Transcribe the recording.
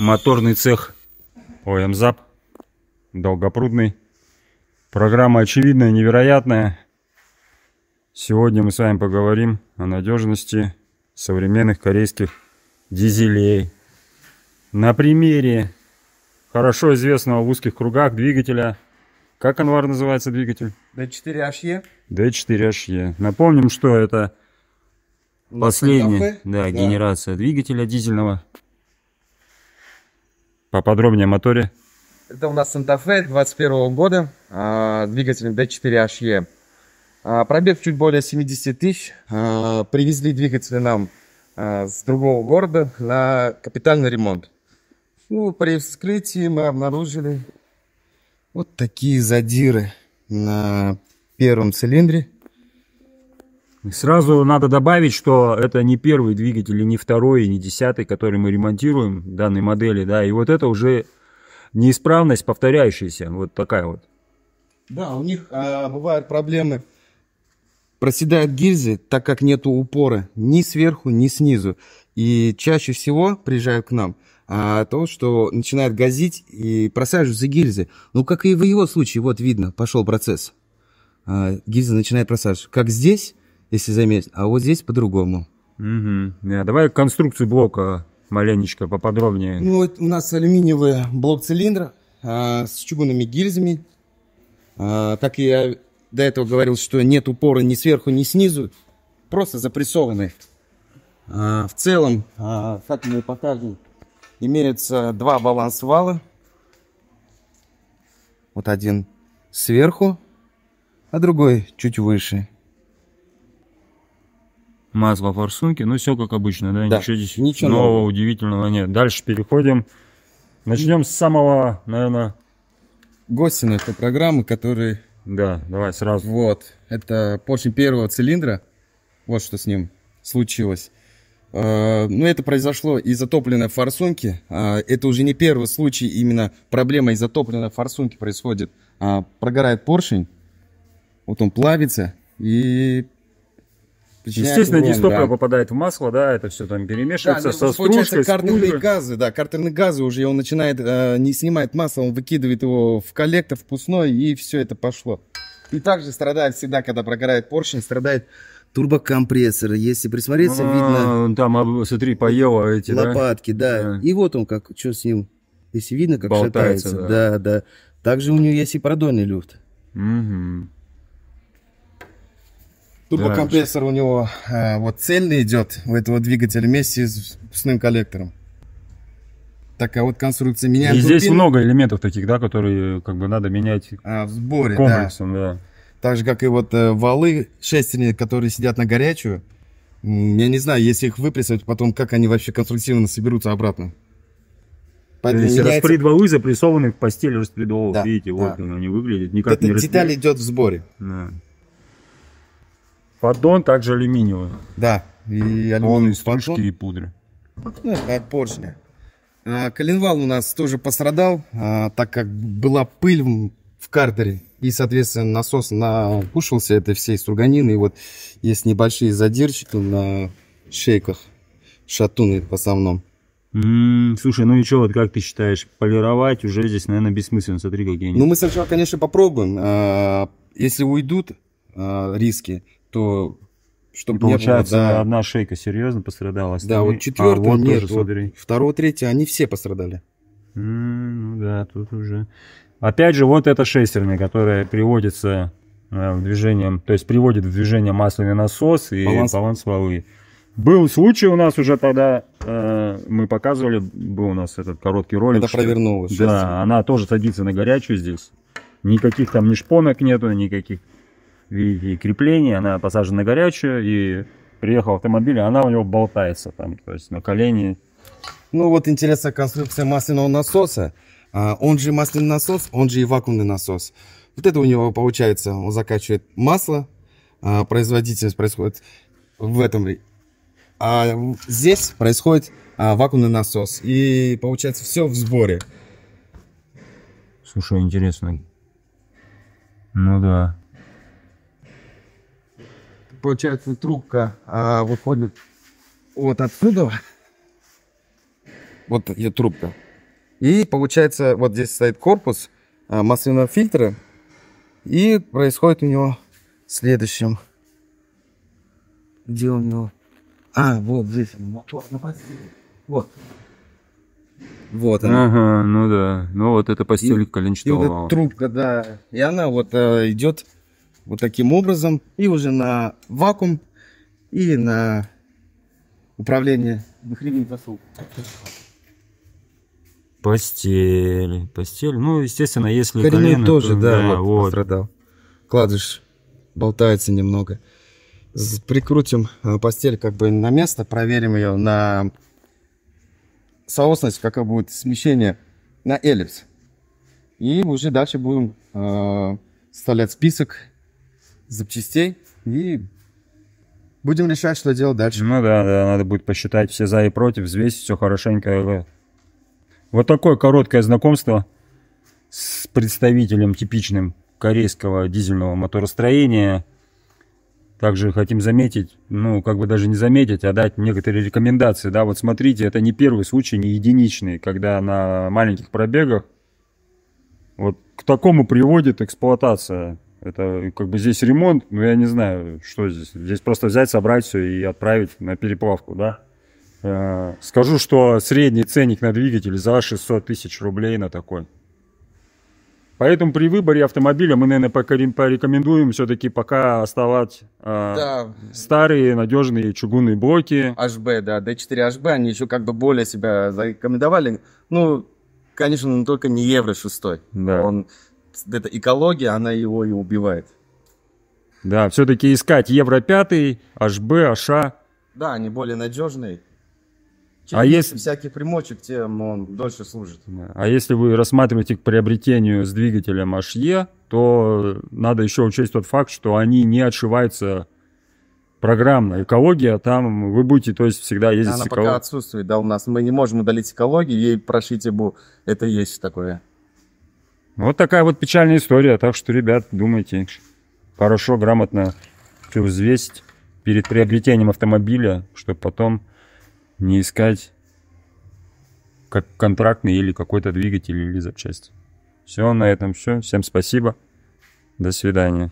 моторный цех ОМЗАП, Долгопрудный. Программа очевидная, невероятная. Сегодня мы с вами поговорим о надежности современных корейских дизелей. На примере хорошо известного в узких кругах двигателя. Как, Анвар, называется двигатель? D4HE. D4HE. Напомним, что это последняя да, да. генерация двигателя дизельного. Поподробнее о моторе. Это у нас Santa Fe 21 года, а, двигатель D4HE. А, пробег чуть более 70 тысяч. А, привезли двигатель нам с другого города на капитальный ремонт. Ну, при вскрытии мы обнаружили вот такие задиры на первом цилиндре. Сразу надо добавить, что это не первый двигатель, и не второй, и не десятый, который мы ремонтируем данной модели, да, и вот это уже неисправность повторяющаяся, вот такая вот. Да, у них а, бывают проблемы. Проседают гильзы, так как нет упора ни сверху, ни снизу. И чаще всего, приезжают к нам, а, то, что начинает газить и просаживаются гильзы. Ну, как и в его случае, вот видно, пошел процесс. А, гильза начинает просаживаться. Как здесь, если заметить. А вот здесь по-другому. Угу. Yeah. Давай конструкцию блока маленечко поподробнее. Ну, вот у нас алюминиевый блок цилиндра а, с чугунными гильзами. А, как я до этого говорил, что нет упора ни сверху, ни снизу. Просто запрессованный. А, в целом, а, как мы покажем, имеется два баланс вала. Вот один сверху, а другой чуть выше масло форсунки, ну все как обычно, да, да. ничего здесь ничего нового, нового, удивительного нет. Дальше переходим. Начнем с самого, наверное... Гостина этой программы, который Да, давай сразу. Вот, это поршень первого цилиндра, вот что с ним случилось. А, ну, это произошло из-за топливной форсунки. А, это уже не первый случай, именно проблема из-за топливной форсунки происходит. А, прогорает поршень, вот он плавится, и Естественно, дистопия да. попадает в масло, да, это все там перемешивается да, ну, со ну, стружкой. Картерные газы, да, картерные газы уже он начинает, э, не снимает масло, он выкидывает его в коллектор впускной, и все это пошло. И также страдает всегда, когда прогорает поршень, страдает турбокомпрессор. Если присмотреться, а, видно... Там, а, смотри, поело эти, Лопатки, да? да. да. И вот он как, что с ним, если видно, как Болтается, шатается. Да. да, да. Также у него есть и продольный люфт. Угу. Турбокомпрессор у него э, вот цельный идет у этого двигателя вместе с пустным коллектором. Такая вот конструкция. меняется. И турбину. здесь много элементов таких, да, которые как бы надо менять а, в сборе, комплексом, да. да. Так же, как и вот э, валы, шестерни, которые сидят на горячую. Я не знаю, если их выпрессовать, потом как они вообще конструктивно соберутся обратно. Поэтому То есть меняется... распред валы запрессованы в постели распредвалов. Да, Видите, да. вот он они выглядят. Никак вот не Эта распред... деталь идет в сборе. Да. Поддон также алюминиевый. Да. И Он из поддон. и пудры. Ну, от поршня. А, коленвал у нас тоже пострадал, а, так как была пыль в картере. И, соответственно, насос накушался этой всей струганины. И вот есть небольшие задирчики на шейках. Шатуны в основном. М м-м, -м, слушай, ну и что, вот как ты считаешь, полировать уже здесь, наверное, бессмысленно. Смотри, какие они. Ну, мы сначала, конечно, попробуем. А, если уйдут а, риски, то чтобы Получается, не было, да. одна шейка серьезно пострадала. Остальные... Да, вот четвертый, а, вот нет, тоже, вот второго, третьего, они все пострадали. Mm, ну да, тут уже. Опять же, вот эта шестерня, которая приводится э, в движение, то есть приводит в движение масляный насос и баланс, баланс валы. Был случай у нас уже тогда, э, мы показывали, был у нас этот короткий ролик. Это провернулось. Да, она тоже садится на горячую здесь. Никаких там ни шпонок нету, никаких видите, крепление, она посажена горячая, и приехал автомобиль, и она у него болтается там, то есть на колени. Ну вот интересная конструкция масляного насоса. А, он же масляный насос, он же и вакуумный насос. Вот это у него получается, он закачивает масло, а, производительность происходит в этом. А здесь происходит а, вакуумный насос. И получается все в сборе. Слушай, интересно. Ну да получается, трубка а, выходит вот отсюда. Вот ее трубка. И получается, вот здесь стоит корпус а, масляного фильтра. И происходит у него следующим. Где у него? А, вот здесь мотор на постели. Вот. Вот она. Ага, ну да. Ну вот это постель коленчатого. И вот трубка, да. И она вот э, идет вот таким образом и уже на вакуум и на управление выхребник Постель, постель. Ну, естественно, если Коренной колено, тоже, то, да, да, вот. пострадал. Кладыш болтается немного. Прикрутим э, постель как бы на место, проверим ее на соосность, какое будет смещение на эллипс. И уже дальше будем э, вставлять список запчастей и будем решать, что делать дальше. Ну да, да, надо будет посчитать все за и против, взвесить все хорошенько. Вот такое короткое знакомство с представителем типичным корейского дизельного моторостроения. Также хотим заметить, ну, как бы даже не заметить, а дать некоторые рекомендации. Да, вот смотрите, это не первый случай, не единичный, когда на маленьких пробегах вот к такому приводит эксплуатация это как бы здесь ремонт, но я не знаю, что здесь. Здесь просто взять, собрать все и отправить на переплавку, да? Э, скажу, что средний ценник на двигатель за 600 тысяч рублей на такой. Поэтому при выборе автомобиля мы, наверное, порекомендуем все-таки пока оставать э, да. старые надежные чугунные блоки. HB, да, D4 HB, они еще как бы более себя зарекомендовали. Ну, конечно, он только не евро 6. Да. Он эта экология, она его и убивает. Да, все-таки искать Евро-5, HB, HA. Да, они более надежные. Чем а если всякий примочек, тем он дольше служит. А если вы рассматриваете к приобретению с двигателем HE, то надо еще учесть тот факт, что они не отшиваются программно. Экология там, вы будете, то есть, всегда ездить Она с эколог... пока отсутствует, да, у нас. Мы не можем удалить экологию, ей прошить ибу. Это есть такое. Вот такая вот печальная история. Так что, ребят, думайте хорошо, грамотно все взвесить перед приобретением автомобиля, чтобы потом не искать как контрактный или какой-то двигатель или запчасть. Все, на этом все. Всем спасибо. До свидания.